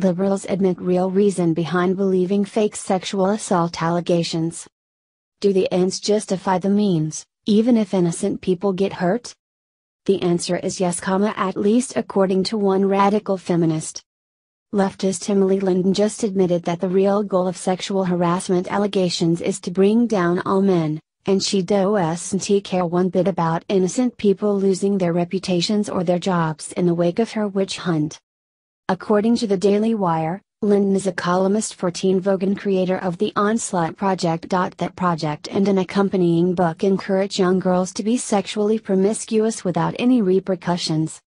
liberals admit real reason behind believing fake sexual assault allegations. Do the ends justify the means, even if innocent people get hurt? The answer is yes, comma, at least according to one radical feminist. Leftist Emily Linden just admitted that the real goal of sexual harassment allegations is to bring down all men, and she doesn't care one bit about innocent people losing their reputations or their jobs in the wake of her witch hunt. According to the Daily Wire, Linden is a columnist for Teen Vogue and creator of the Onslaught Project. That project and an accompanying book encourage young girls to be sexually promiscuous without any repercussions.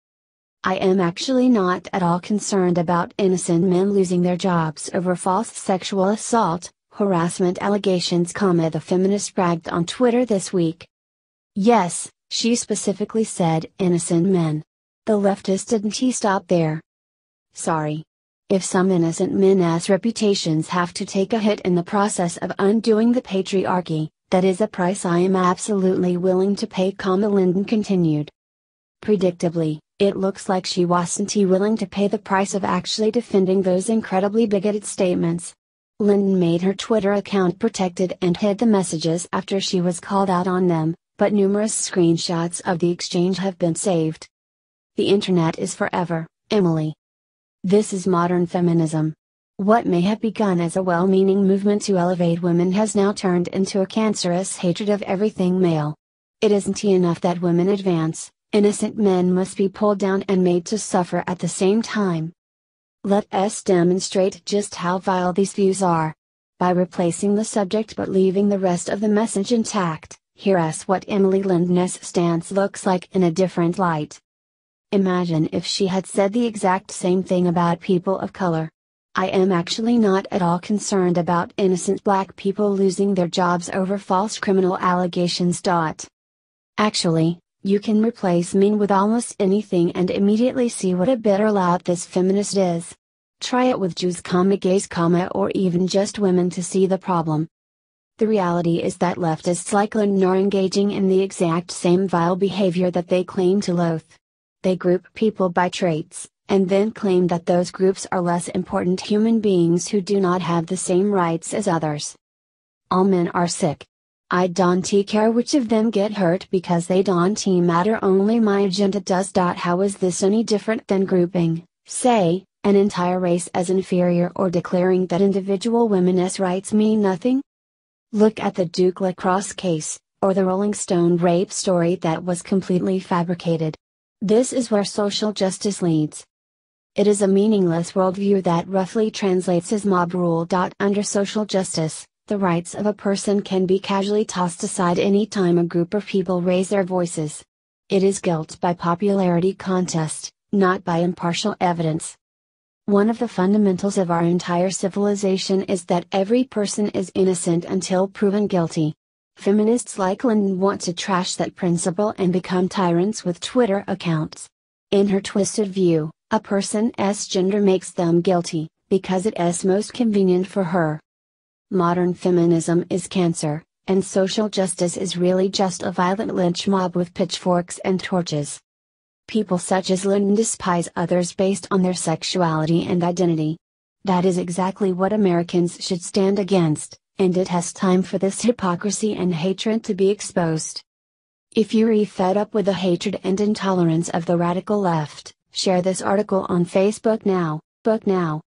I am actually not at all concerned about innocent men losing their jobs over false sexual assault, harassment allegations, the feminist bragged on Twitter this week. Yes, she specifically said innocent men. The leftist didn't he stop there sorry. If some innocent men's reputations have to take a hit in the process of undoing the patriarchy, that is a price I am absolutely willing to pay, comma Linden continued. Predictably, it looks like she wasn't willing to pay the price of actually defending those incredibly bigoted statements. Linden made her Twitter account protected and hid the messages after she was called out on them, but numerous screenshots of the exchange have been saved. The internet is forever, Emily. This is modern feminism. What may have begun as a well meaning movement to elevate women has now turned into a cancerous hatred of everything male. It isn't enough that women advance, innocent men must be pulled down and made to suffer at the same time. Let us demonstrate just how vile these views are. By replacing the subject but leaving the rest of the message intact, hear us what Emily Lindness' stance looks like in a different light. Imagine if she had said the exact same thing about people of color. I am actually not at all concerned about innocent black people losing their jobs over false criminal allegations. Actually, you can replace mean with almost anything and immediately see what a bitter lout this feminist is. Try it with Jews, comma, gays, comma, or even just women to see the problem. The reality is that leftists like Lenin are engaging in the exact same vile behavior that they claim to loathe. They group people by traits, and then claim that those groups are less important human beings who do not have the same rights as others. All men are sick. I don't care which of them get hurt because they don't matter only my agenda does. How is this any different than grouping, say, an entire race as inferior or declaring that individual women's rights mean nothing? Look at the Duke Lacrosse case, or the Rolling Stone rape story that was completely fabricated. This is where social justice leads. It is a meaningless worldview that roughly translates as mob rule. Under social justice, the rights of a person can be casually tossed aside any time a group of people raise their voices. It is guilt by popularity contest, not by impartial evidence. One of the fundamentals of our entire civilization is that every person is innocent until proven guilty feminists like Lyndon want to trash that principle and become tyrants with Twitter accounts. In her twisted view, a person's gender makes them guilty, because it's most convenient for her. Modern feminism is cancer, and social justice is really just a violent lynch mob with pitchforks and torches. People such as Lyndon despise others based on their sexuality and identity. That is exactly what Americans should stand against and it has time for this hypocrisy and hatred to be exposed. If you're fed up with the hatred and intolerance of the radical left, share this article on Facebook now, book now,